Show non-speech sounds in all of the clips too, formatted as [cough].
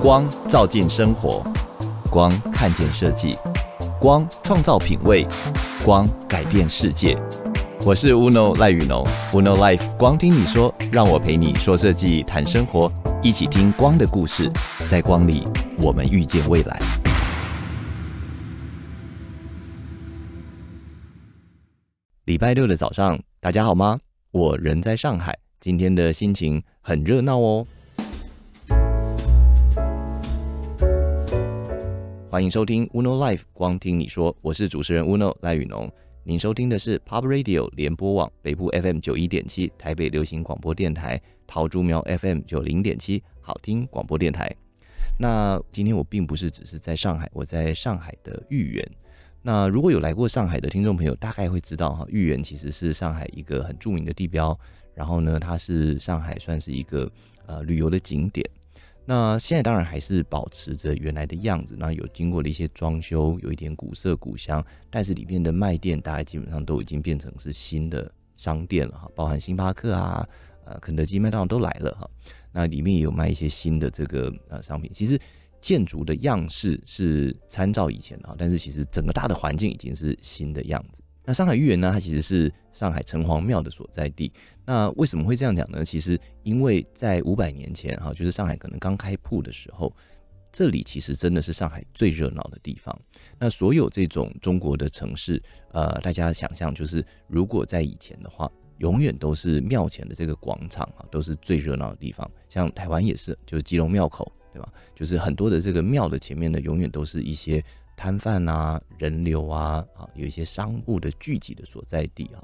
光照进生活，光看见设计，光创造品味，光改变世界。我是 Uno 赖雨农，Uno Life 光听你说，让我陪你说设计、谈生活，一起听光的故事，在光里我们遇见未来。礼拜六的早上，大家好吗？我人在上海，今天的心情很热闹哦。欢迎收听 Uno Life，光听你说，我是主持人 Uno 赖宇农。您收听的是 Pub Radio 联播网北部 FM 九一点七，台北流行广播电台桃竹苗 FM 九零点七，好听广播电台。那今天我并不是只是在上海，我在上海的豫园。那如果有来过上海的听众朋友，大概会知道哈，豫园其实是上海一个很著名的地标，然后呢，它是上海算是一个呃旅游的景点。那现在当然还是保持着原来的样子，那有经过了一些装修，有一点古色古香，但是里面的卖店，大家基本上都已经变成是新的商店了哈，包含星巴克啊、呃肯德基、麦当劳都来了哈，那里面也有卖一些新的这个呃商品。其实建筑的样式是参照以前的，但是其实整个大的环境已经是新的样子。那上海豫园呢？它其实是上海城隍庙的所在地。那为什么会这样讲呢？其实因为在五百年前哈，就是上海可能刚开铺的时候，这里其实真的是上海最热闹的地方。那所有这种中国的城市，呃，大家想象就是，如果在以前的话，永远都是庙前的这个广场哈，都是最热闹的地方。像台湾也是，就是基隆庙口，对吧？就是很多的这个庙的前面呢，永远都是一些。摊贩啊，人流啊，啊，有一些商户的聚集的所在地啊，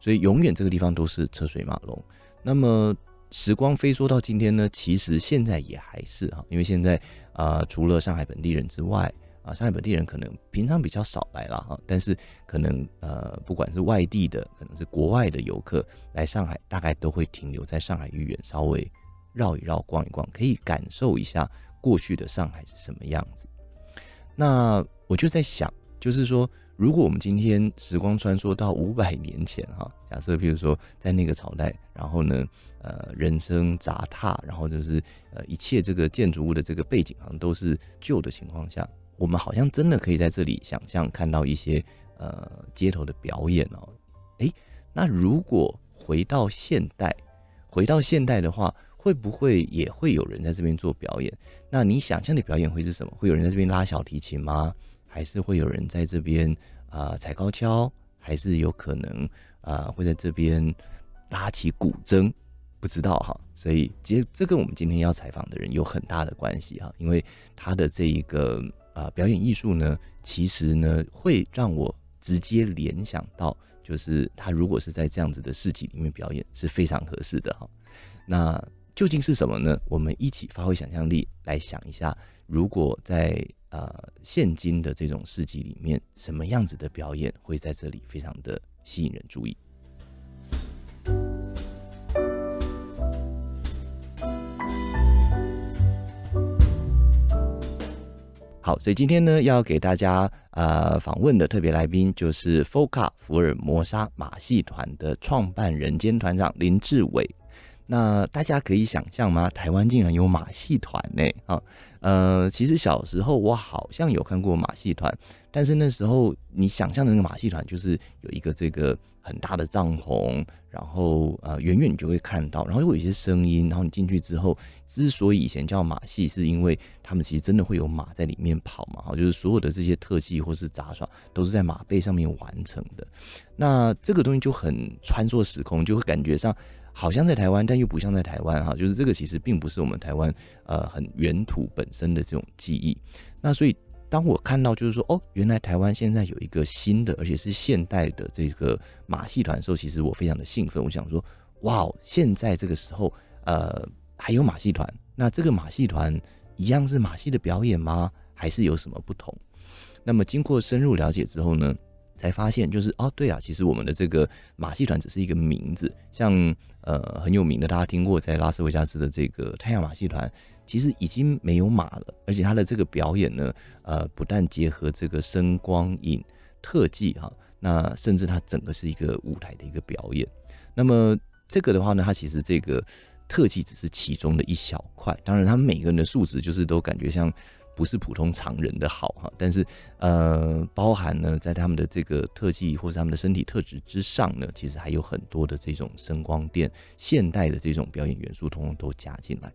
所以永远这个地方都是车水马龙。那么时光飞梭到今天呢，其实现在也还是哈，因为现在啊，除了上海本地人之外啊，上海本地人可能平常比较少来了哈，但是可能呃，不管是外地的，可能是国外的游客来上海，大概都会停留在上海豫园，稍微绕一绕、逛一逛，可以感受一下过去的上海是什么样子。那我就在想，就是说，如果我们今天时光穿梭到五百年前哈，假设比如说在那个朝代，然后呢，呃，人生杂沓，然后就是呃，一切这个建筑物的这个背景好像都是旧的情况下，我们好像真的可以在这里想象看到一些呃街头的表演哦。诶，那如果回到现代，回到现代的话。会不会也会有人在这边做表演？那你想象的表演会是什么？会有人在这边拉小提琴吗？还是会有人在这边啊踩高跷？还是有可能啊会在这边拉起古筝？不知道哈。所以这这跟我们今天要采访的人有很大的关系哈，因为他的这一个啊表演艺术呢，其实呢会让我直接联想到，就是他如果是在这样子的市集里面表演是非常合适的哈。那。究竟是什么呢？我们一起发挥想象力来想一下，如果在呃现今的这种世纪里面，什么样子的表演会在这里非常的吸引人注意？好，所以今天呢，要给大家呃访问的特别来宾就是福 a 福尔摩沙马戏团的创办人兼团长林志伟。那大家可以想象吗？台湾竟然有马戏团呢！啊，呃，其实小时候我好像有看过马戏团，但是那时候你想象的那个马戏团就是有一个这个很大的帐篷，然后呃远远你就会看到，然后又有一些声音，然后你进去之后，之所以以前叫马戏，是因为他们其实真的会有马在里面跑嘛，哈，就是所有的这些特技或是杂耍都是在马背上面完成的。那这个东西就很穿梭时空，就会感觉上。好像在台湾，但又不像在台湾哈，就是这个其实并不是我们台湾呃很原土本身的这种记忆。那所以当我看到就是说哦，原来台湾现在有一个新的，而且是现代的这个马戏团的时候，其实我非常的兴奋。我想说，哇，现在这个时候呃还有马戏团？那这个马戏团一样是马戏的表演吗？还是有什么不同？那么经过深入了解之后呢，才发现就是哦对啊，其实我们的这个马戏团只是一个名字，像。呃，很有名的，大家听过，在拉斯维加斯的这个太阳马戏团，其实已经没有马了，而且它的这个表演呢，呃，不但结合这个声光影特技哈，那甚至它整个是一个舞台的一个表演。那么这个的话呢，它其实这个特技只是其中的一小块，当然他们每个人的素质就是都感觉像。不是普通常人的好哈，但是，呃，包含呢，在他们的这个特技或者他们的身体特质之上呢，其实还有很多的这种声光电、现代的这种表演元素，通通都加进来。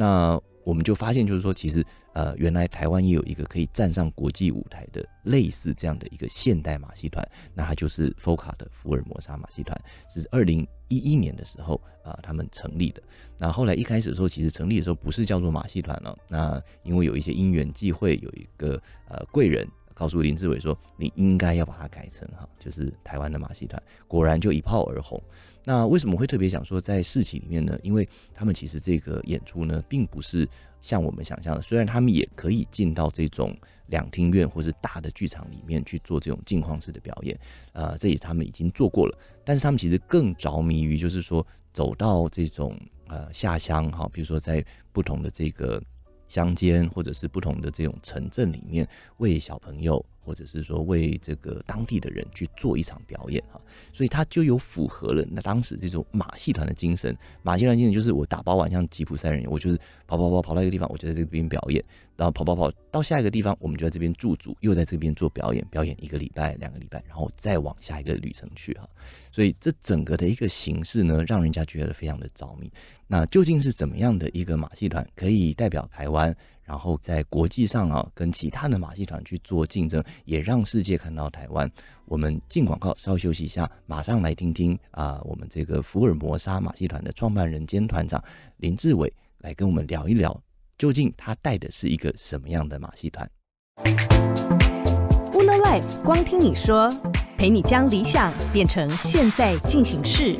那我们就发现，就是说，其实呃，原来台湾也有一个可以站上国际舞台的类似这样的一个现代马戏团，那它就是福卡的福尔摩沙马戏团，是二零一一年的时候啊他们成立的。那后来一开始的时候，其实成立的时候不是叫做马戏团哦，那因为有一些因缘际会，有一个呃贵人告诉林志伟说，你应该要把它改成哈，就是台湾的马戏团，果然就一炮而红。那为什么会特别想说在市集里面呢？因为他们其实这个演出呢，并不是像我们想象的，虽然他们也可以进到这种两厅院或是大的剧场里面去做这种镜框式的表演，呃，这也他们已经做过了。但是他们其实更着迷于，就是说走到这种呃下乡哈，比如说在不同的这个乡间或者是不同的这种城镇里面，为小朋友。或者是说为这个当地的人去做一场表演哈，所以它就有符合了那当时这种马戏团的精神。马戏团精神就是我打包完像吉普赛人，我就是跑跑跑跑到一个地方，我就在这边表演，然后跑跑跑到下一个地方，我们就在这边驻足，又在这边做表演，表演一个礼拜、两个礼拜，然后再往下一个旅程去哈。所以这整个的一个形式呢，让人家觉得非常的着迷。那究竟是怎么样的一个马戏团可以代表台湾？然后在国际上啊，跟其他的马戏团去做竞争，也让世界看到台湾。我们进广告稍休息一下，马上来听听啊，我们这个福尔摩沙马戏团的创办人兼团长林志伟来跟我们聊一聊，究竟他带的是一个什么样的马戏团。Uno Life，光听你说，陪你将理想变成现在进行式。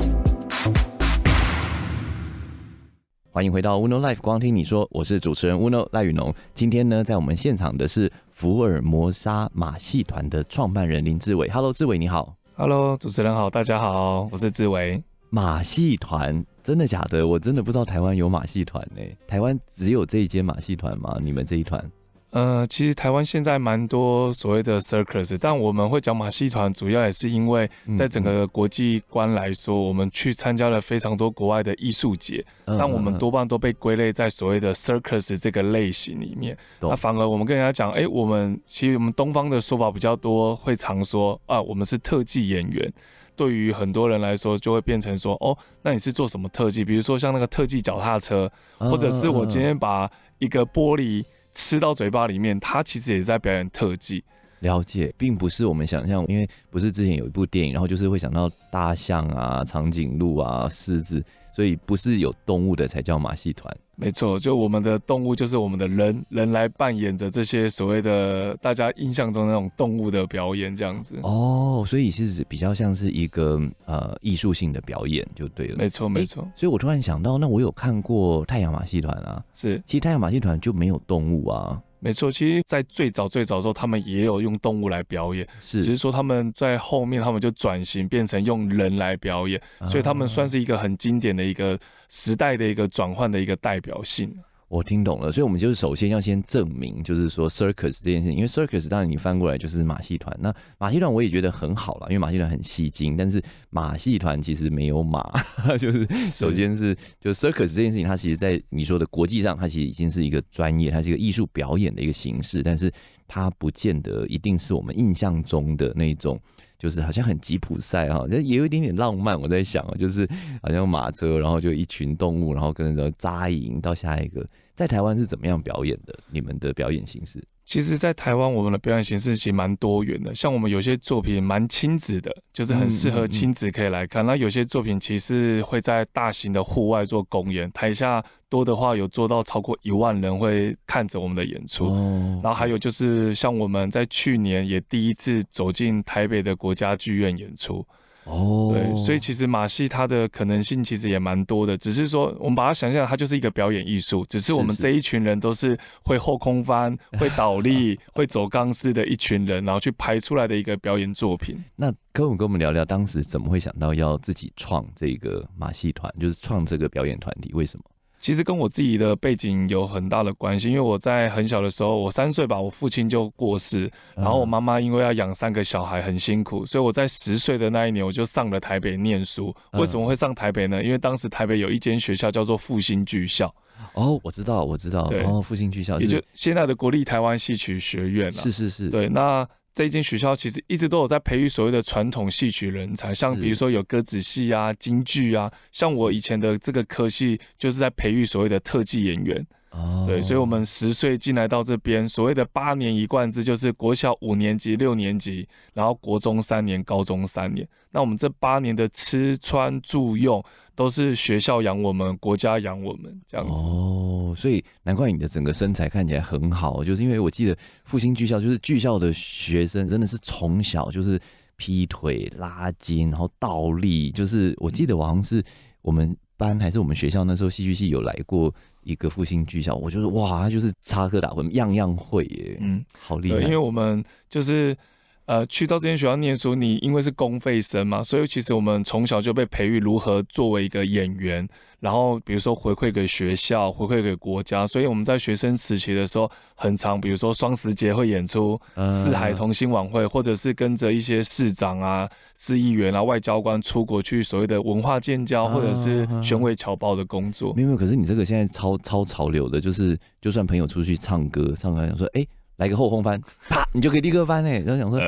欢迎回到 Uno Life，光听你说，我是主持人 Uno 赖宇农。今天呢，在我们现场的是福尔摩沙马戏团的创办人林志伟。Hello，志伟你好。Hello，主持人好，大家好，我是志伟。马戏团真的假的？我真的不知道台湾有马戏团呢。台湾只有这一间马戏团吗？你们这一团？呃，其实台湾现在蛮多所谓的 circus，但我们会讲马戏团，主要也是因为在整个国际观来说，我们去参加了非常多国外的艺术节，但我们多半都被归类在所谓的 circus 这个类型里面。那反而我们跟人家讲，哎，我们其实我们东方的说法比较多，会常说啊，我们是特技演员。对于很多人来说，就会变成说，哦，那你是做什么特技？比如说像那个特技脚踏车，或者是我今天把一个玻璃。吃到嘴巴里面，他其实也是在表演特技。了解，并不是我们想象，因为不是之前有一部电影，然后就是会想到大象啊、长颈鹿啊、狮子。所以不是有动物的才叫马戏团，没错，就我们的动物就是我们的人人来扮演着这些所谓的大家印象中那种动物的表演这样子。哦，所以是比较像是一个呃艺术性的表演就对了，没错没错。所以我突然想到，那我有看过《太阳马戏团》啊，是，其实《太阳马戏团》就没有动物啊。没错，其实，在最早最早的时候，他们也有用动物来表演，是，只是说他们在后面，他们就转型变成用人来表演，所以他们算是一个很经典的一个时代的一个转换的一个代表性。我听懂了，所以，我们就是首先要先证明，就是说，circus 这件事情。因为 circus 当然你翻过来就是马戏团。那马戏团我也觉得很好了，因为马戏团很吸睛。但是马戏团其实没有马，[laughs] 就是首先是就 circus 这件事情，它其实，在你说的国际上，它其实已经是一个专业，它是一个艺术表演的一个形式，但是它不见得一定是我们印象中的那种。就是好像很吉普赛哈，就也有一点点浪漫。我在想啊，就是好像马车，然后就一群动物，然后跟着扎营到下一个。在台湾是怎么样表演的？你们的表演形式？其实，在台湾，我们的表演形式其实蛮多元的。像我们有些作品蛮亲子的，就是很适合亲子可以来看。那有些作品其实会在大型的户外做公演，台下多的话有做到超过一万人会看着我们的演出。然后还有就是，像我们在去年也第一次走进台北的国家剧院演出。哦，对，所以其实马戏它的可能性其实也蛮多的，只是说我们把它想象，它就是一个表演艺术，只是我们这一群人都是会后空翻、[laughs] 会倒立、会走钢丝的一群人，然后去排出来的一个表演作品。那我们跟我们聊聊，当时怎么会想到要自己创这个马戏团，就是创这个表演团体，为什么？其实跟我自己的背景有很大的关系，因为我在很小的时候，我三岁吧，我父亲就过世，然后我妈妈因为要养三个小孩很辛苦，所以我在十岁的那一年我就上了台北念书。为什么会上台北呢？因为当时台北有一间学校叫做复兴剧校。哦，我知道，我知道。对，哦，后复兴剧校也就现在的国立台湾戏曲学院。是是是，对那。这间学校其实一直都有在培育所谓的传统戏曲人才，像比如说有歌子戏啊、京剧啊，像我以前的这个科系就是在培育所谓的特技演员。对，所以，我们十岁进来到这边，所谓的八年一贯制，就是国校五年级、六年级，然后国中三年、高中三年。那我们这八年的吃穿住用都是学校养我们，国家养我们这样子。哦，所以难怪你的整个身材看起来很好，就是因为我记得复兴巨校，就是巨校的学生真的是从小就是劈腿、拉筋，然后倒立，就是我记得我好像是我们。班还是我们学校那时候戏剧系有来过一个复兴剧校，我就是哇，他就是插科打诨，样样会耶，嗯，好厉害。因为我们就是。呃，去到这间学校念书，你因为是公费生嘛，所以其实我们从小就被培育如何作为一个演员，然后比如说回馈给学校，回馈给国家。所以我们在学生时期的时候，很常比如说双十节会演出四海同心晚会，或者是跟着一些市长啊、市议员啊、外交官出国去所谓的文化建交，或者是宣慰侨胞的工作。没有，可是你这个现在超超潮流的，就是就算朋友出去唱歌，唱歌想说，哎。来个后空翻，啪，你就可以立刻翻哎！然后想说，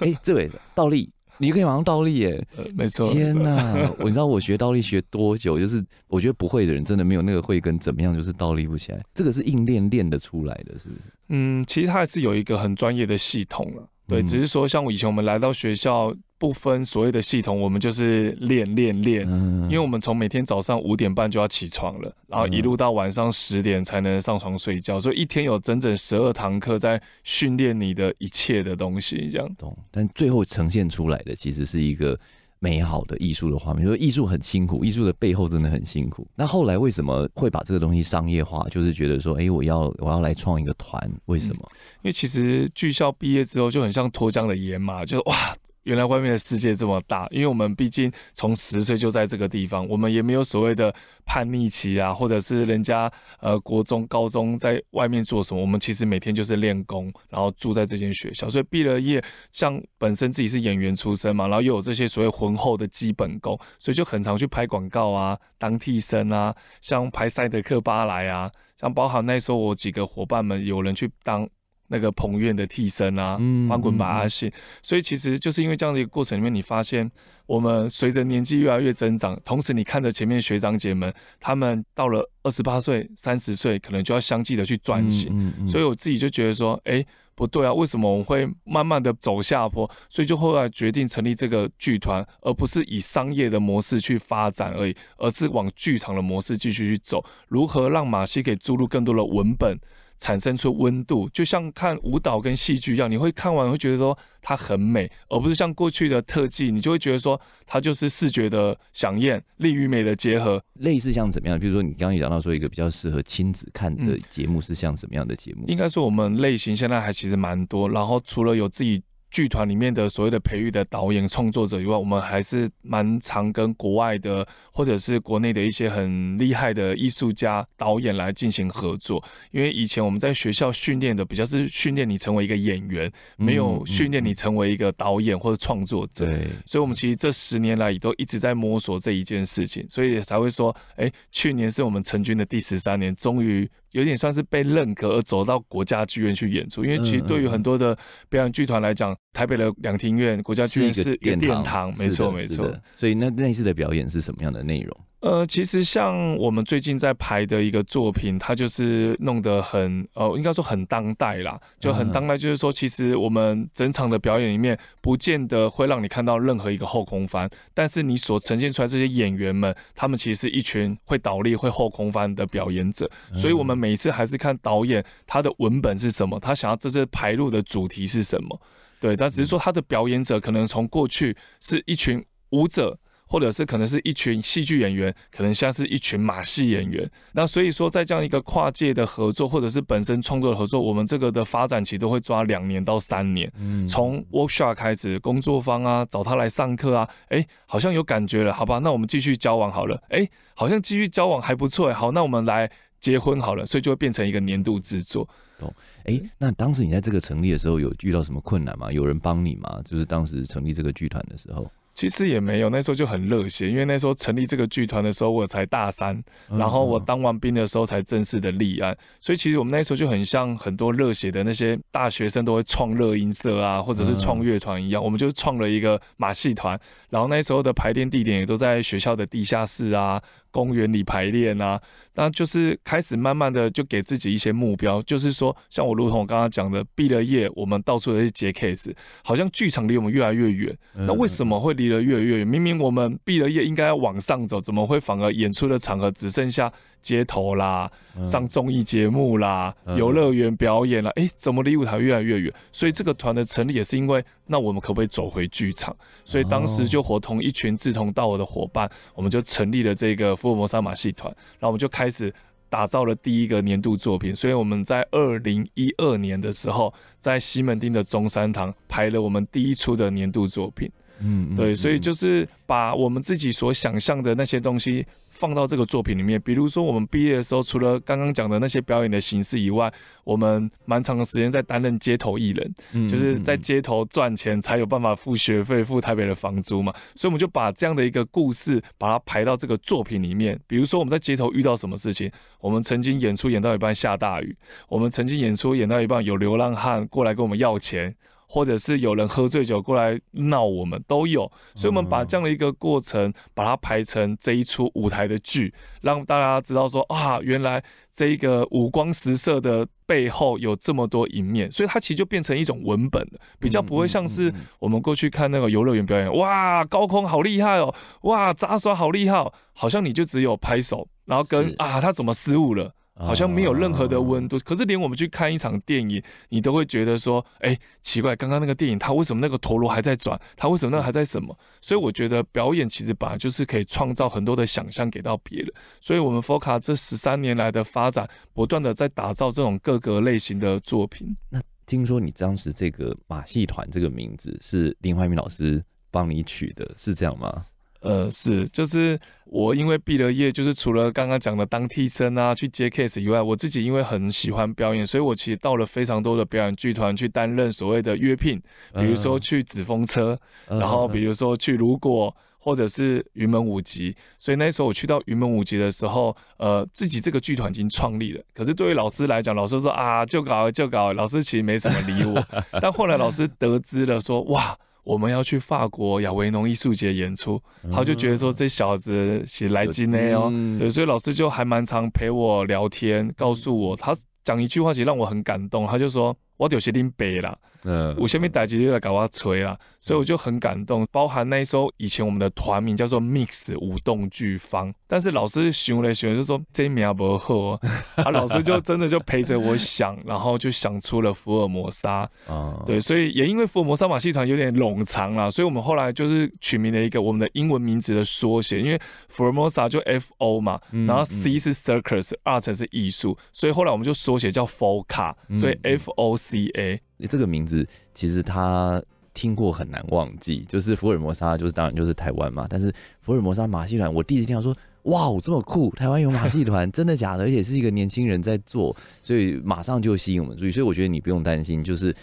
哎，这位倒立，你可以马上倒立耶。没错。天哪，我你知道我学倒立学多久？就是我觉得不会的人真的没有那个慧根，怎么样就是倒立不起来。这个是硬练练的出来的，是不是？嗯，其实他还是有一个很专业的系统了。对，只是说像我以前我们来到学校，不分所谓的系统，我们就是练练练，因为我们从每天早上五点半就要起床了，然后一路到晚上十点才能上床睡觉，所以一天有整整十二堂课在训练你的一切的东西，这样。懂。但最后呈现出来的其实是一个。美好的艺术的画面，说艺术很辛苦，艺术的背后真的很辛苦。那后来为什么会把这个东西商业化？就是觉得说，哎，我要我要来创一个团，为什么？因为其实剧校毕业之后就很像脱缰的野马，就哇。原来外面的世界这么大，因为我们毕竟从十岁就在这个地方，我们也没有所谓的叛逆期啊，或者是人家呃国中、高中在外面做什么，我们其实每天就是练功，然后住在这间学校，所以毕了业，像本身自己是演员出身嘛，然后又有这些所谓浑厚的基本功，所以就很常去拍广告啊，当替身啊，像拍赛德克巴莱啊，像包含那时候我几个伙伴们有人去当。那个彭院的替身啊，翻滚吧阿信，所以其实就是因为这样的一个过程里面，你发现我们随着年纪越来越增长，同时你看着前面学长姐们，他们到了二十八岁、三十岁，可能就要相继的去转型，所以我自己就觉得说，哎，不对啊，为什么我们会慢慢的走下坡？所以就后来决定成立这个剧团，而不是以商业的模式去发展而已，而是往剧场的模式继续去走，如何让马戏以注入更多的文本？产生出温度，就像看舞蹈跟戏剧一样，你会看完会觉得说它很美，而不是像过去的特技，你就会觉得说它就是视觉的享宴，力与美的结合。类似像怎么样？比如说你刚刚讲到说一个比较适合亲子看的节目是像什么样的节目？应该说我们类型现在还其实蛮多，然后除了有自己。剧团里面的所谓的培育的导演创作者以外，我们还是蛮常跟国外的或者是国内的一些很厉害的艺术家导演来进行合作。因为以前我们在学校训练的比较是训练你成为一个演员，没有训练你成为一个导演或者创作者。对。所以我们其实这十年来也都一直在摸索这一件事情，所以才会说，哎，去年是我们成军的第十三年，终于。有点算是被认可而走到国家剧院去演出，因为其实对于很多的表演剧团来讲，台北的两厅院、国家剧院是殿堂，没错没错。所以那那次的表演是什么样的内容？呃，其实像我们最近在排的一个作品，它就是弄得很，呃，应该说很当代啦，就很当代。就是说，其实我们整场的表演里面，不见得会让你看到任何一个后空翻，但是你所呈现出来这些演员们，他们其实是一群会倒立、会后空翻的表演者。所以，我们每次还是看导演他的文本是什么，他想要这次排入的主题是什么。对，但只是说他的表演者可能从过去是一群舞者。或者是可能是一群戏剧演员，可能像是一群马戏演员。那所以说，在这样一个跨界的合作，或者是本身创作的合作，我们这个的发展期都会抓两年到三年。嗯，从 workshop 开始，工作方啊，找他来上课啊，哎，好像有感觉了，好吧，那我们继续交往好了。哎，好像继续交往还不错，好，那我们来结婚好了。所以就会变成一个年度制作。哦，哎，那当时你在这个成立的时候有遇到什么困难吗？有人帮你吗？就是当时成立这个剧团的时候。其实也没有，那时候就很热血，因为那时候成立这个剧团的时候我才大三，然后我当完兵的时候才正式的立案，所以其实我们那时候就很像很多热血的那些大学生都会创乐音社啊，或者是创乐团一样，我们就创了一个马戏团，然后那时候的排练地点也都在学校的地下室啊。公园里排练啊，那就是开始慢慢的就给自己一些目标，就是说像我如同我刚刚讲的，毕了业，我们到处去接 case，好像剧场离我们越来越远。那为什么会离得越来越远？明明我们毕了业应该要往上走，怎么会反而演出的场合只剩下？街头啦，上综艺节目啦，游乐园表演啦，哎，怎么离舞台越来越远？所以这个团的成立也是因为，那我们可不可以走回剧场？所以当时就伙同一群志同道合的伙伴，我们就成立了这个福尔摩沙马戏团，然后我们就开始打造了第一个年度作品。所以我们在二零一二年的时候，在西门町的中山堂拍了我们第一出的年度作品。嗯，对，所以就是把我们自己所想象的那些东西。放到这个作品里面，比如说我们毕业的时候，除了刚刚讲的那些表演的形式以外，我们蛮长的时间在担任街头艺人，就是在街头赚钱，才有办法付学费、付台北的房租嘛。所以我们就把这样的一个故事，把它排到这个作品里面。比如说我们在街头遇到什么事情，我们曾经演出演到一半下大雨，我们曾经演出演到一半有流浪汉过来跟我们要钱。或者是有人喝醉酒过来闹我们都有，所以我们把这样的一个过程，把它排成这一出舞台的剧，让大家知道说啊，原来这个五光十色的背后有这么多一面，所以它其实就变成一种文本比较不会像是我们过去看那个游乐园表演，哇，高空好厉害哦，哇，杂耍好厉害，好像你就只有拍手，然后跟啊他怎么失误了。好像没有任何的温度，可是连我们去看一场电影，你都会觉得说，哎，奇怪，刚刚那个电影，它为什么那个陀螺还在转？它为什么那还在什么？所以我觉得表演其实本来就是可以创造很多的想象给到别人。所以我们 Foca 这十三年来的发展，不断的在打造这种各个类型的作品。那听说你当时这个马戏团这个名字是林怀民老师帮你取的，是这样吗？呃，是，就是我因为毕了业，就是除了刚刚讲的当替身啊，去接 case 以外，我自己因为很喜欢表演，所以我其实到了非常多的表演剧团去担任所谓的约聘，比如说去紫风车，然后比如说去如果，或者是云门舞集。所以那时候我去到云门舞集的时候，呃，自己这个剧团已经创立了，可是对于老师来讲，老师说啊，就搞就搞，老师其实没什么理我。[laughs] 但后来老师得知了，说哇。我们要去法国亚维农艺术节演出，他就觉得说这小子是来真的哦，所以老师就还蛮常陪我聊天，告诉我他讲一句话其实让我很感动，他就说。我就是林悲啦，嗯，我下面打击就来搞我吹啦，所以我就很感动。包含那一首以前我们的团名叫做 Mix 舞动剧方，但是老师选了选就说这名不好，[laughs] 啊，老师就真的就陪着我想，然后就想出了福尔摩沙。啊，对，所以也因为福尔摩沙马戏团有点冗长了，所以我们后来就是取名了一个我们的英文名字的缩写，因为福尔摩沙就 F O 嘛，然后 C 是 circus，r 才是艺术，所以后来我们就缩写叫 F O C。a 所以 F O C A，这个名字其实他听过很难忘记，就是福尔摩沙，就是当然就是台湾嘛。但是福尔摩沙马戏团，我第一次听到说，哇，这么酷，台湾有马戏团，[laughs] 真的假的？而且是一个年轻人在做，所以马上就吸引我们注意。所以我觉得你不用担心，就是。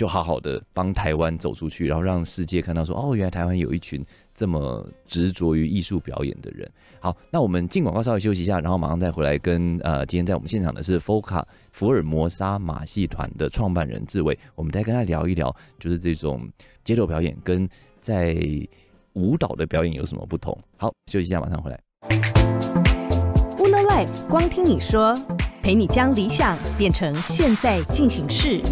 就好好的帮台湾走出去，然后让世界看到说，哦，原来台湾有一群这么执着于艺术表演的人。好，那我们进广告稍微休息一下，然后马上再回来跟呃今天在我们现场的是福卡福尔摩沙马戏团的创办人志伟，我们再跟他聊一聊，就是这种街头表演跟在舞蹈的表演有什么不同。好，休息一下，马上回来。Uno Life，光听你说，陪你将理想变成现在进行式。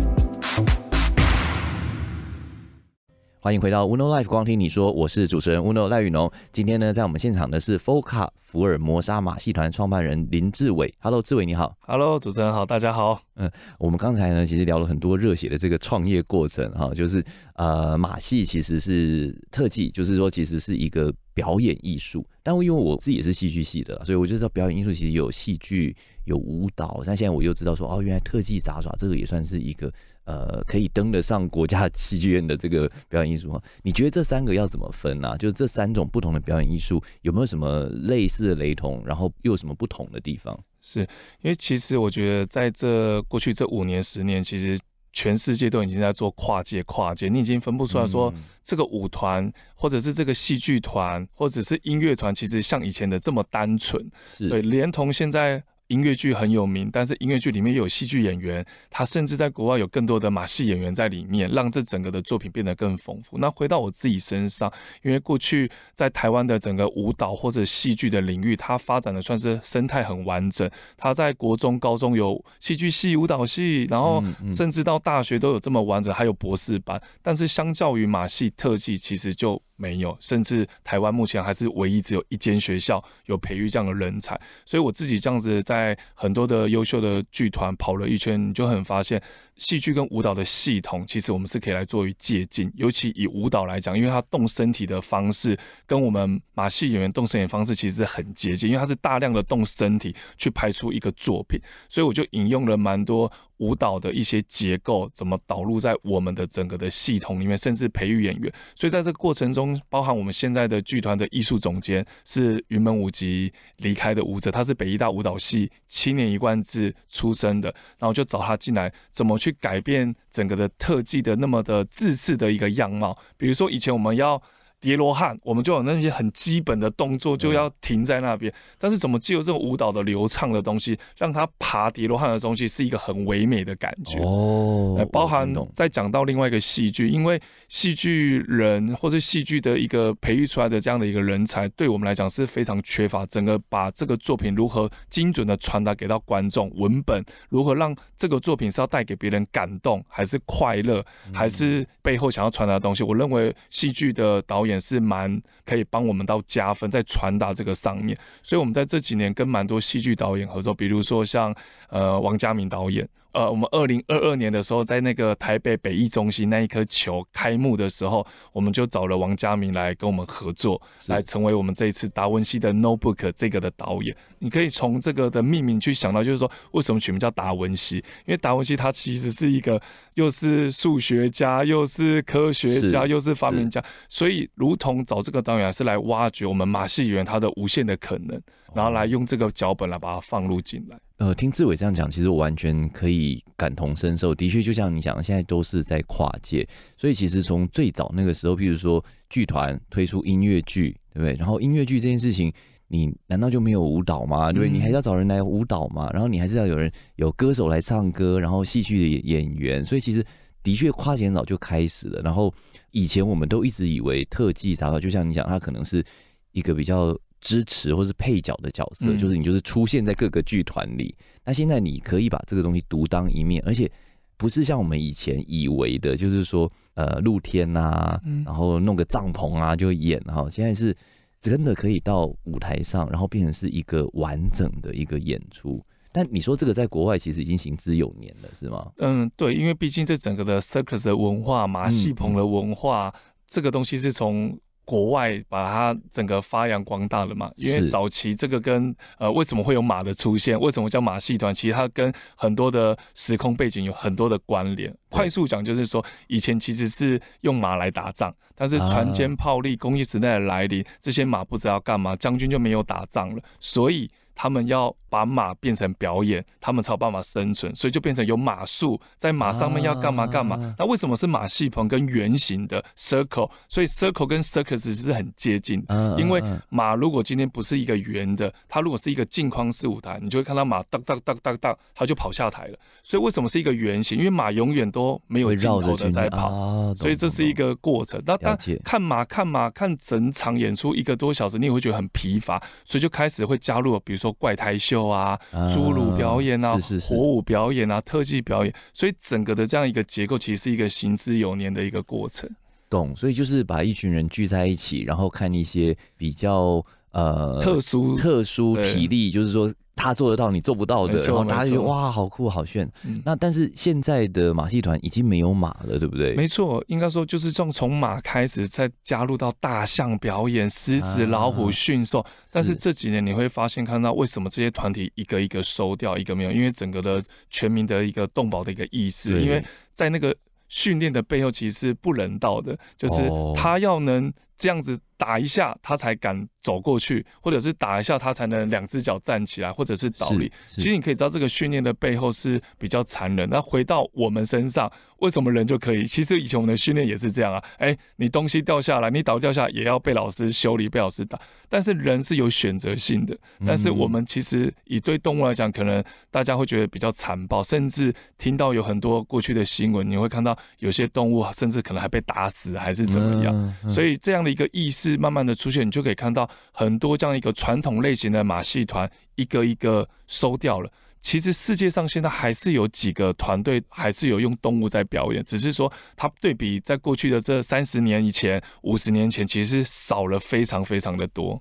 欢迎回到 Uno Life，光听你说，我是主持人 Uno 赖雨农。今天呢，在我们现场的是 Foca 福尔摩沙马戏团创办人林志伟。Hello，志伟你好。Hello，主持人好，大家好。嗯，我们刚才呢，其实聊了很多热血的这个创业过程哈，就是呃，马戏其实是特技，就是说其实是一个表演艺术。但我因为我自己是戏剧系的，所以我就知道表演艺术其实有戏剧、有舞蹈。但现在我又知道说，哦，原来特技杂耍这个也算是一个。呃，可以登得上国家戏剧院的这个表演艺术吗？[laughs] 你觉得这三个要怎么分呢？就是这三种不同的表演艺术有没有什么类似的雷同，然后又有什么不同的地方？是因为其实我觉得在这过去这五年、十年，其实全世界都已经在做跨界、跨界。你已经分不出来说这个舞团，或者是这个戏剧团，或者是音乐团，其实像以前的这么单纯。对，连同现在。音乐剧很有名，但是音乐剧里面又有戏剧演员，他甚至在国外有更多的马戏演员在里面，让这整个的作品变得更丰富。那回到我自己身上，因为过去在台湾的整个舞蹈或者戏剧的领域，它发展的算是生态很完整。它在国中、高中有戏剧系、舞蹈系，然后甚至到大学都有这么完整，还有博士班。但是相较于马戏特技，其实就。没有，甚至台湾目前还是唯一只有一间学校有培育这样的人才，所以我自己这样子在很多的优秀的剧团跑了一圈，你就很发现。戏剧跟舞蹈的系统，其实我们是可以来做于借鉴。尤其以舞蹈来讲，因为它动身体的方式跟我们马戏演员动身体的方式其实很接近，因为它是大量的动身体去拍出一个作品。所以我就引用了蛮多舞蹈的一些结构，怎么导入在我们的整个的系统里面，甚至培育演员。所以在这个过程中，包含我们现在的剧团的艺术总监是云门舞集离开的舞者，他是北艺大舞蹈系七年一贯制出身的，然后就找他进来，怎么去。去改变整个的特技的那么的自私的一个样貌，比如说以前我们要。叠罗汉，我们就有那些很基本的动作，就要停在那边。但是怎么借由这种舞蹈的流畅的东西，让他爬叠罗汉的东西，是一个很唯美的感觉哦。包含再讲到另外一个戏剧，因为戏剧人或者戏剧的一个培育出来的这样的一个人才，对我们来讲是非常缺乏。整个把这个作品如何精准的传达给到观众，文本如何让这个作品是要带给别人感动，还是快乐，还是背后想要传达的东西？我认为戏剧的导演。也是蛮可以帮我们到加分，在传达这个上面，所以我们在这几年跟蛮多戏剧导演合作，比如说像呃王家明导演。呃，我们二零二二年的时候，在那个台北北艺中心那一颗球开幕的时候，我们就找了王家明来跟我们合作，来成为我们这一次达文西的 Notebook 这个的导演。你可以从这个的命名去想到，就是说为什么取名叫达文西？因为达文西他其实是一个又是数学家，又是科学家，又是发明家，所以如同找这个导演是来挖掘我们马戏园他的无限的可能。然后来用这个脚本来把它放入进来。呃，听志伟这样讲，其实我完全可以感同身受。的确，就像你讲，现在都是在跨界。所以其实从最早那个时候，譬如说剧团推出音乐剧，对不对？然后音乐剧这件事情，你难道就没有舞蹈吗？对，你还是要找人来舞蹈嘛。然后你还是要有人有歌手来唱歌，然后戏剧的演员。所以其实的确跨界早就开始了。然后以前我们都一直以为特技杂耍，就像你讲，它可能是一个比较。支持或是配角的角色，就是你就是出现在各个剧团里。那现在你可以把这个东西独当一面，而且不是像我们以前以为的，就是说呃露天呐，然后弄个帐篷啊就演哈。现在是真的可以到舞台上，然后变成是一个完整的一个演出。但你说这个在国外其实已经行之有年了，是吗？嗯，对，因为毕竟这整个的 circus 的文化、马戏棚的文化，这个东西是从。国外把它整个发扬光大了嘛？因为早期这个跟呃，为什么会有马的出现？为什么叫马戏团？其实它跟很多的时空背景有很多的关联。快速讲就是说，以前其实是用马来打仗，但是船坚炮力工业时代的来临，这些马不知道干嘛，将军就没有打仗了，所以。他们要把马变成表演，他们才有办法生存，所以就变成有马术在马上面要干嘛干嘛。那为什么是马戏棚跟圆形的 circle？所以 circle 跟 circus 是很接近，因为马如果今天不是一个圆的，它如果是一个镜框式舞台，你就会看到马当当当当哒，它就跑下台了。所以为什么是一个圆形？因为马永远都没有尽头的在跑，所以这是一个过程。那当看马看马看整场演出一个多小时，你也会觉得很疲乏，所以就开始会加入，比如说。怪胎秀啊，侏儒表演啊，火舞表演啊，特技表演，所以整个的这样一个结构其实是一个行之有年的一个过程。懂，所以就是把一群人聚在一起，然后看一些比较。呃，特殊特殊体力，就是说他做得到，你做不到的，然后大家觉得哇，好酷，好炫。那但是现在的马戏团已经没有马了，对不对？没错，应该说就是从从马开始，再加入到大象表演、狮子、老虎驯兽。但是这几年你会发现，看到为什么这些团体一个一个收掉一个没有？因为整个的全民的一个动保的一个意识，因为在那个训练的背后，其实是不人道的，就是他要能。这样子打一下，他才敢走过去，或者是打一下，他才能两只脚站起来，或者是倒立。其实你可以知道，这个训练的背后是比较残忍。那回到我们身上，为什么人就可以？其实以前我们的训练也是这样啊。哎，你东西掉下来，你倒掉下也要被老师修理，被老师打。但是人是有选择性的。但是我们其实以对动物来讲，可能大家会觉得比较残暴，甚至听到有很多过去的新闻，你会看到有些动物甚至可能还被打死，还是怎么样。所以这样的。一个意识慢慢的出现，你就可以看到很多这样一个传统类型的马戏团，一个一个收掉了。其实世界上现在还是有几个团队，还是有用动物在表演，只是说它对比在过去的这三十年以前、五十年前，其实少了非常非常的多。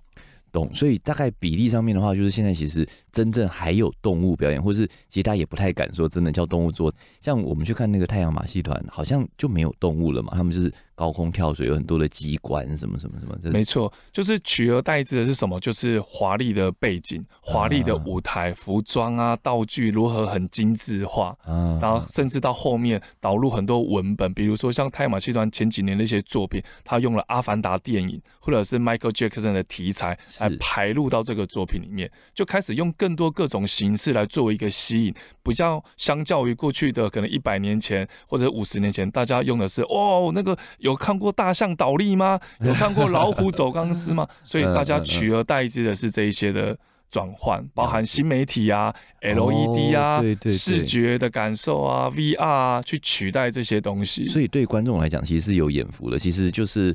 懂，所以大概比例上面的话，就是现在其实真正还有动物表演，或是其实大家也不太敢说真的叫动物做。像我们去看那个太阳马戏团，好像就没有动物了嘛，他们就是。高空跳水有很多的机关，什么什么什么，没错，就是取而代之的是什么？就是华丽的背景、华丽的舞台、服装啊、道具如何很精致化，然后甚至到后面导入很多文本，比如说像泰马戏团前几年那些作品，他用了《阿凡达》电影或者是 Michael Jackson 的题材来排入到这个作品里面，就开始用更多各种形式来作为一个吸引。比较相较于过去的可能一百年前或者五十年前，大家用的是哦，那个有看过大象倒立吗？[laughs] 有看过老虎走钢丝吗？[laughs] 所以大家取而代之的是这一些的转换，包含新媒体啊、LED 啊、视觉的感受啊、VR 啊，去取代这些东西。所以对观众来讲，其实是有眼福的，其实就是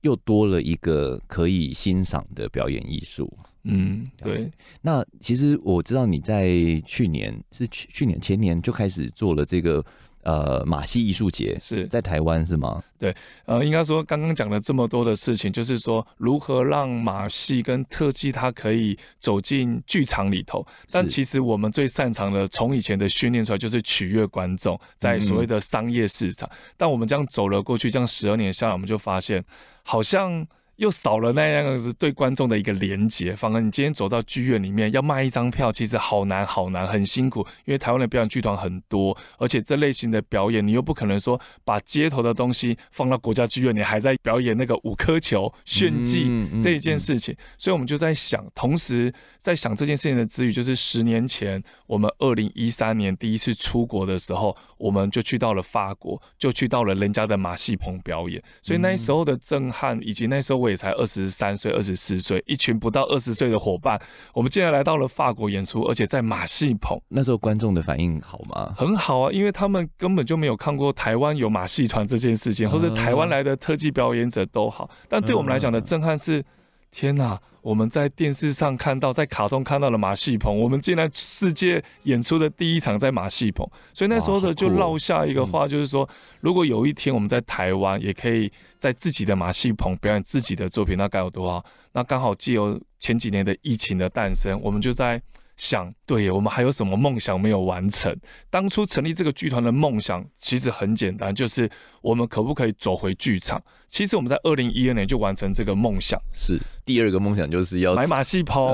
又多了一个可以欣赏的表演艺术。嗯，对。那其实我知道你在去年是去去年前年就开始做了这个呃马戏艺术节是在台湾是吗？对，呃，应该说刚刚讲了这么多的事情，就是说如何让马戏跟特技它可以走进剧场里头。但其实我们最擅长的，从以前的训练出来就是取悦观众，在所谓的商业市场。但我们样走了过去，这样十二年下来，我们就发现好像。又少了那样子对观众的一个连接。反而你今天走到剧院里面要卖一张票，其实好难好难，很辛苦。因为台湾的表演剧团很多，而且这类型的表演你又不可能说把街头的东西放到国家剧院，你还在表演那个五颗球炫技这一件事情。所以我们就在想，同时在想这件事情的之余，就是十年前我们二零一三年第一次出国的时候。我们就去到了法国，就去到了人家的马戏棚表演，所以那时候的震撼，以及那时候我也才二十三岁、二十四岁，一群不到二十岁的伙伴，我们竟然来到了法国演出，而且在马戏棚。那时候观众的反应好吗？很好啊，因为他们根本就没有看过台湾有马戏团这件事情，或者台湾来的特技表演者都好，但对我们来讲的震撼是。天呐！我们在电视上看到，在卡通看到了马戏棚，我们竟然世界演出的第一场在马戏棚，所以那时候的就落下一个话，就是说，如果有一天我们在台湾也可以在自己的马戏棚表演自己的作品，那该有多好！那刚好借由前几年的疫情的诞生，我们就在。想，对我们还有什么梦想没有完成？当初成立这个剧团的梦想其实很简单，就是我们可不可以走回剧场？其实我们在二零一二年就完成这个梦想，是第二个梦想就是要买马戏 [laughs] 棚。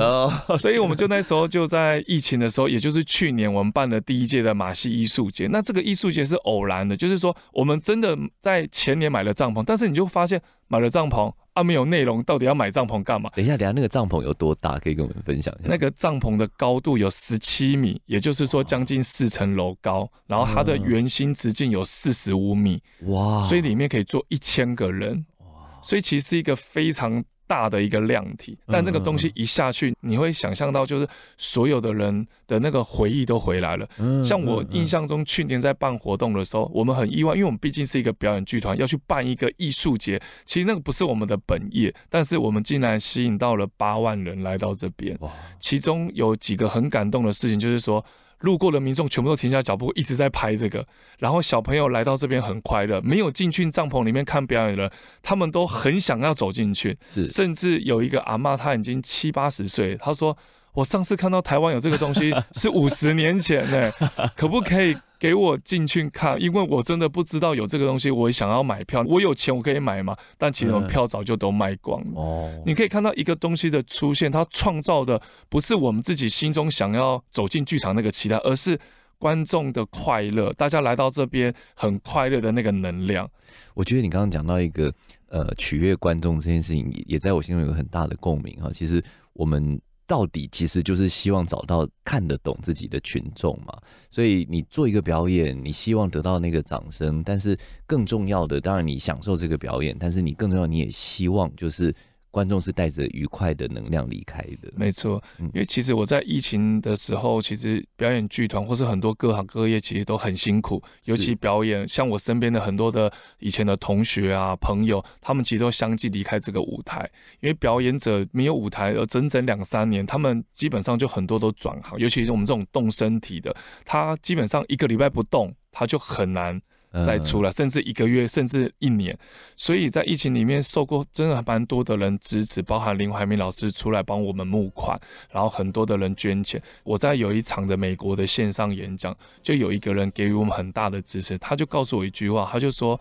所以我们就那时候就在疫情的时候，也就是去年，我们办了第一届的马戏艺术节。那这个艺术节是偶然的，就是说我们真的在前年买了帐篷，但是你就发现。买了帐篷啊，没有内容，到底要买帐篷干嘛？等一下，等一下，那个帐篷有多大？可以跟我们分享一下。那个帐篷的高度有十七米，也就是说将近四层楼高，然后它的圆心直径有四十五米，哇，所以里面可以坐一千个人，哇，所以其实是一个非常。大的一个量体，但那个东西一下去，你会想象到，就是所有的人的那个回忆都回来了。像我印象中，去年在办活动的时候，我们很意外，因为我们毕竟是一个表演剧团，要去办一个艺术节，其实那个不是我们的本业，但是我们竟然吸引到了八万人来到这边。其中有几个很感动的事情，就是说。路过的民众全部都停下脚步，一直在拍这个。然后小朋友来到这边很快乐，没有进去帐篷里面看表演的，他们都很想要走进去。是，甚至有一个阿妈，她已经七八十岁，她说：“我上次看到台湾有这个东西是五十年前呢，可不可以？”给我进去看，因为我真的不知道有这个东西。我想要买票，我有钱我可以买嘛。但其实我票早就都卖光了。哦，你可以看到一个东西的出现，它创造的不是我们自己心中想要走进剧场那个期待，而是观众的快乐。大家来到这边很快乐的那个能量。我觉得你刚刚讲到一个呃取悦观众这件事情，也在我心中有很大的共鸣哈。其实我们。到底其实就是希望找到看得懂自己的群众嘛，所以你做一个表演，你希望得到那个掌声，但是更重要的，当然你享受这个表演，但是你更重要，你也希望就是。观众是带着愉快的能量离开的，没错。因为其实我在疫情的时候，其实表演剧团或是很多各行各业其实都很辛苦。尤其表演，像我身边的很多的以前的同学啊朋友，他们其实都相继离开这个舞台，因为表演者没有舞台，而整整两三年，他们基本上就很多都转行。尤其是我们这种动身体的，他基本上一个礼拜不动，他就很难。再出来，甚至一个月，甚至一年，所以在疫情里面受过真的蛮多的人支持，包含林怀民老师出来帮我们募款，然后很多的人捐钱。我在有一场的美国的线上演讲，就有一个人给予我们很大的支持，他就告诉我一句话，他就说：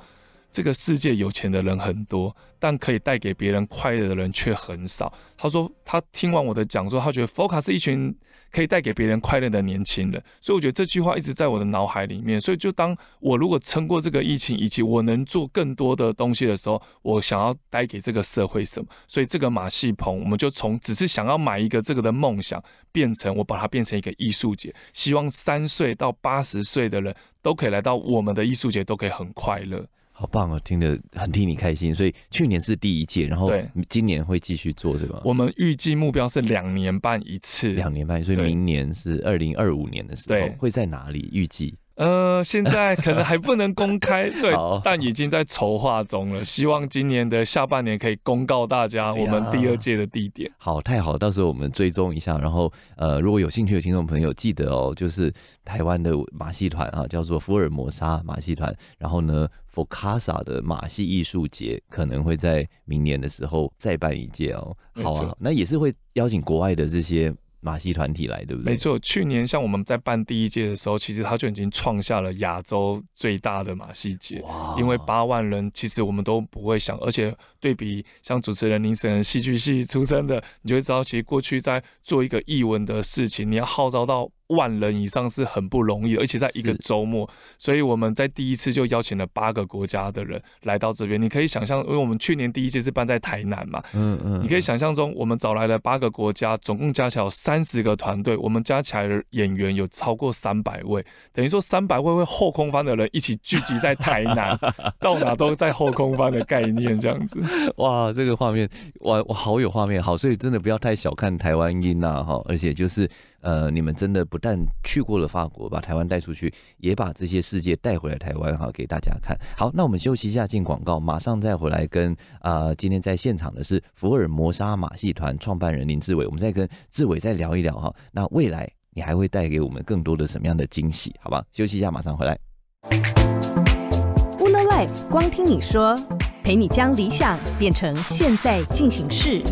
这个世界有钱的人很多，但可以带给别人快乐的人却很少。他说他听完我的讲座，他觉得佛卡是一群。可以带给别人快乐的年轻人，所以我觉得这句话一直在我的脑海里面。所以就当我如果撑过这个疫情，以及我能做更多的东西的时候，我想要带给这个社会什么？所以这个马戏棚，我们就从只是想要买一个这个的梦想，变成我把它变成一个艺术节，希望三岁到八十岁的人都可以来到我们的艺术节，都可以很快乐。好棒哦，听的很替你开心，所以去年是第一届，然后今年会继续做，是吧？我们预计目标是两年半一次，两年半，所以明年是二零二五年的时候，会在哪里预计？嗯，现在可能还不能公开，[laughs] 对，但已经在筹划中了。希望今年的下半年可以公告大家，我们第二届的地点。好，太好，到时候我们追踪一下。然后，呃，如果有兴趣的听众朋友，记得哦，就是台湾的马戏团啊，叫做福尔摩沙马戏团。然后呢，佛卡萨的马戏艺术节可能会在明年的时候再办一届哦。好啊，那也是会邀请国外的这些。马戏团体来，对不对？没错，去年像我们在办第一届的时候，其实他就已经创下了亚洲最大的马戏节，因为八万人，其实我们都不会想，而且对比像主持人林晨，戏剧系出身的，你就会知道，其实过去在做一个艺文的事情，你要号召到。万人以上是很不容易，而且在一个周末，所以我们在第一次就邀请了八个国家的人来到这边。你可以想象，因为我们去年第一届是办在台南嘛，嗯嗯，你可以想象中，我们找来了八个国家，总共加起来有三十个团队，我们加起来的演员有超过三百位，等于说三百位会后空翻的人一起聚集在台南，[laughs] 到哪都在后空翻的概念这样子。[laughs] 哇，这个画面，哇哇，好有画面，好，所以真的不要太小看台湾音呐，哈，而且就是。呃，你们真的不但去过了法国，把台湾带出去，也把这些世界带回来台湾哈，给大家看好。那我们休息一下进广告，马上再回来跟啊，今天在现场的是福尔摩沙马戏团创办人林志伟，我们再跟志伟再聊一聊哈。那未来你还会带给我们更多的什么样的惊喜？好吧，休息一下，马上回来。Uno Life，光听你说，陪你将理想变成现在进行式。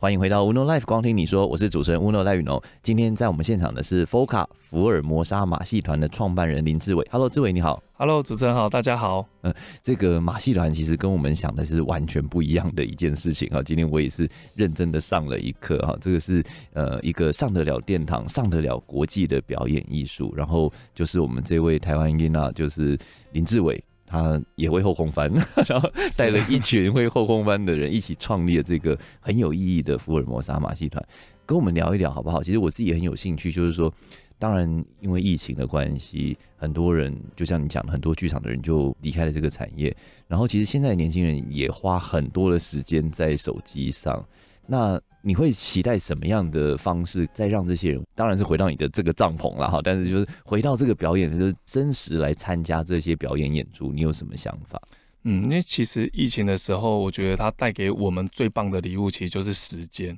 欢迎回到 Uno Life，光听你说，我是主持人 Uno 赖宇农。今天在我们现场的是 Foca 福尔摩沙马戏团的创办人林志伟。Hello，志伟你好。Hello，主持人好，大家好。嗯，这个马戏团其实跟我们想的是完全不一样的一件事情啊。今天我也是认真的上了一课啊。这个是呃一个上得了殿堂、上得了国际的表演艺术。然后就是我们这位台湾音人啊，就是林志伟。他也会后空翻，[laughs] 然后带了一群会后空翻的人一起创立了这个很有意义的《福尔摩沙马戏团》，跟我们聊一聊好不好？其实我自己很有兴趣，就是说，当然因为疫情的关系，很多人就像你讲，很多剧场的人就离开了这个产业。然后，其实现在年轻人也花很多的时间在手机上。那你会期待什么样的方式再让这些人？当然是回到你的这个帐篷了哈，但是就是回到这个表演，就是真实来参加这些表演演出，你有什么想法？嗯，因为其实疫情的时候，我觉得它带给我们最棒的礼物其实就是时间，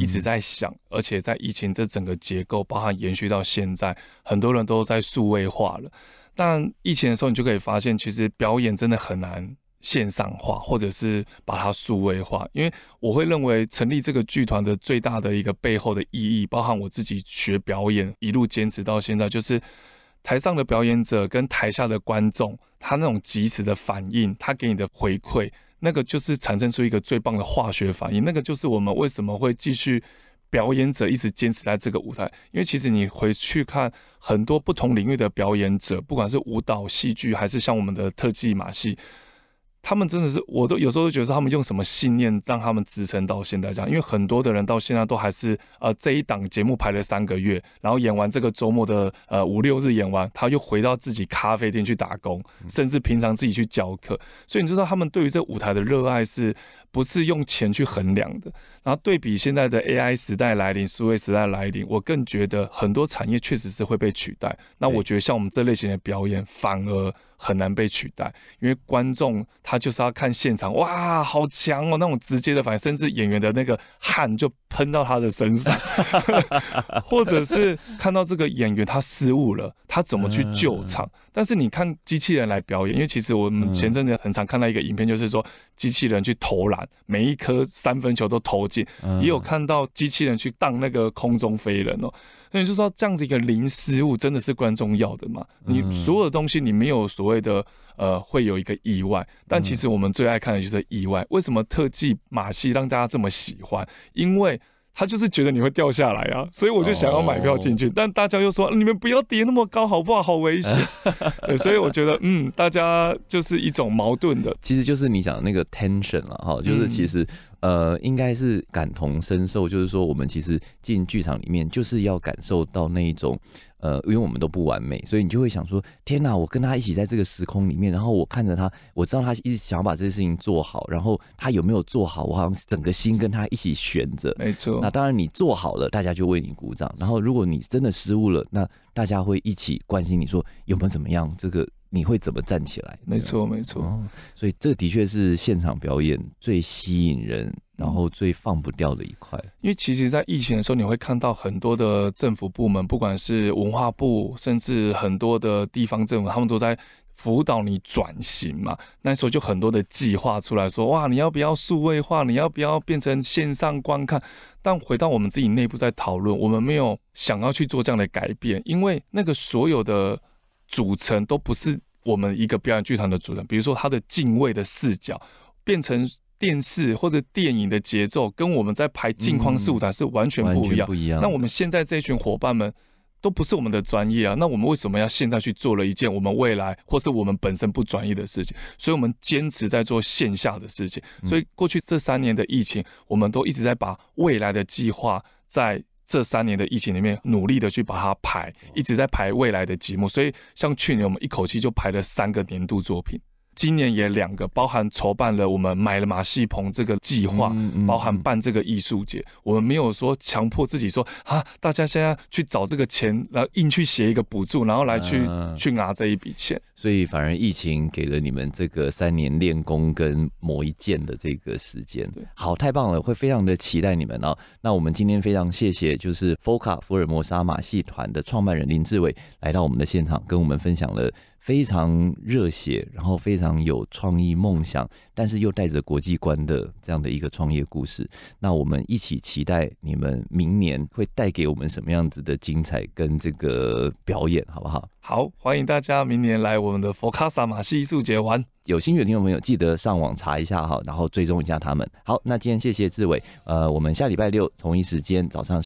一直在想，而且在疫情这整个结构，包含延续到现在，很多人都在数位化了，但疫情的时候，你就可以发现，其实表演真的很难。线上化，或者是把它数位化，因为我会认为成立这个剧团的最大的一个背后的意义，包含我自己学表演一路坚持到现在，就是台上的表演者跟台下的观众，他那种及时的反应，他给你的回馈，那个就是产生出一个最棒的化学反应。那个就是我们为什么会继续表演者一直坚持在这个舞台，因为其实你回去看很多不同领域的表演者，不管是舞蹈、戏剧，还是像我们的特技马戏。他们真的是，我都有时候觉得他们用什么信念让他们支撑到现在这样？因为很多的人到现在都还是，呃，这一档节目排了三个月，然后演完这个周末的呃五六日演完，他又回到自己咖啡店去打工，甚至平常自己去教课。所以你知道他们对于这舞台的热爱是。不是用钱去衡量的。然后对比现在的 AI 时代来临、数位时代来临，我更觉得很多产业确实是会被取代。那我觉得像我们这类型的表演反而很难被取代，因为观众他就是要看现场，哇，好强哦！那种直接的，反应，甚至演员的那个汗就喷到他的身上，[laughs] 或者是看到这个演员他失误了，他怎么去救场？但是你看机器人来表演，因为其实我们前阵子很常看到一个影片，就是说机器人去投篮。每一颗三分球都投进，也有看到机器人去当那个空中飞人哦。所以就说这样子一个零失误真的是观重要的嘛。你所有的东西你没有所谓的呃会有一个意外，但其实我们最爱看的就是意外。为什么特技马戏让大家这么喜欢？因为。他就是觉得你会掉下来啊，所以我就想要买票进去，但大家又说你们不要叠那么高好不好，好危险。[laughs] 所以我觉得，嗯，大家就是一种矛盾的，其实就是你想那个 tension 啊，哈，就是其实。呃，应该是感同身受，就是说，我们其实进剧场里面，就是要感受到那一种，呃，因为我们都不完美，所以你就会想说，天哪，我跟他一起在这个时空里面，然后我看着他，我知道他一直想要把这件事情做好，然后他有没有做好，我好像整个心跟他一起悬着。没错。那当然，你做好了，大家就为你鼓掌；然后，如果你真的失误了，那大家会一起关心你说有没有怎么样这个。你会怎么站起来？没错，没错。所以这的确是现场表演最吸引人，然后最放不掉的一块。因为其实，在疫情的时候，你会看到很多的政府部门，不管是文化部，甚至很多的地方政府，他们都在辅导你转型嘛。那时候就很多的计划出来说：哇，你要不要数位化？你要不要变成线上观看？但回到我们自己内部在讨论，我们没有想要去做这样的改变，因为那个所有的。组成都不是我们一个表演剧团的组成，比如说他的敬畏的视角变成电视或者电影的节奏，跟我们在拍镜框式舞台是完全不一样。不一样。那我们现在这群伙伴们都不是我们的专业啊，那我们为什么要现在去做了一件我们未来或是我们本身不专业的事情？所以，我们坚持在做线下的事情。所以，过去这三年的疫情，我们都一直在把未来的计划在。这三年的疫情里面，努力的去把它排，一直在排未来的节目，所以像去年我们一口气就排了三个年度作品。今年也两个，包含筹办了我们买了马戏棚这个计划，包含办这个艺术节，我们没有说强迫自己说啊，大家现在去找这个钱，然后硬去写一个补助，然后来去去拿这一笔钱。所以反而疫情给了你们这个三年练功跟磨一剑的这个时间。好，太棒了，会非常的期待你们哦。那我们今天非常谢谢，就是福卡福尔摩沙马戏团的创办人林志伟来到我们的现场，跟我们分享了。非常热血，然后非常有创意、梦想，但是又带着国际观的这样的一个创业故事，那我们一起期待你们明年会带给我们什么样子的精彩跟这个表演，好不好？好，欢迎大家明年来我们的佛卡萨马西术节玩。有兴趣的听众朋友，记得上网查一下哈，然后追踪一下他们。好，那今天谢谢志伟，呃，我们下礼拜六同一时间早上。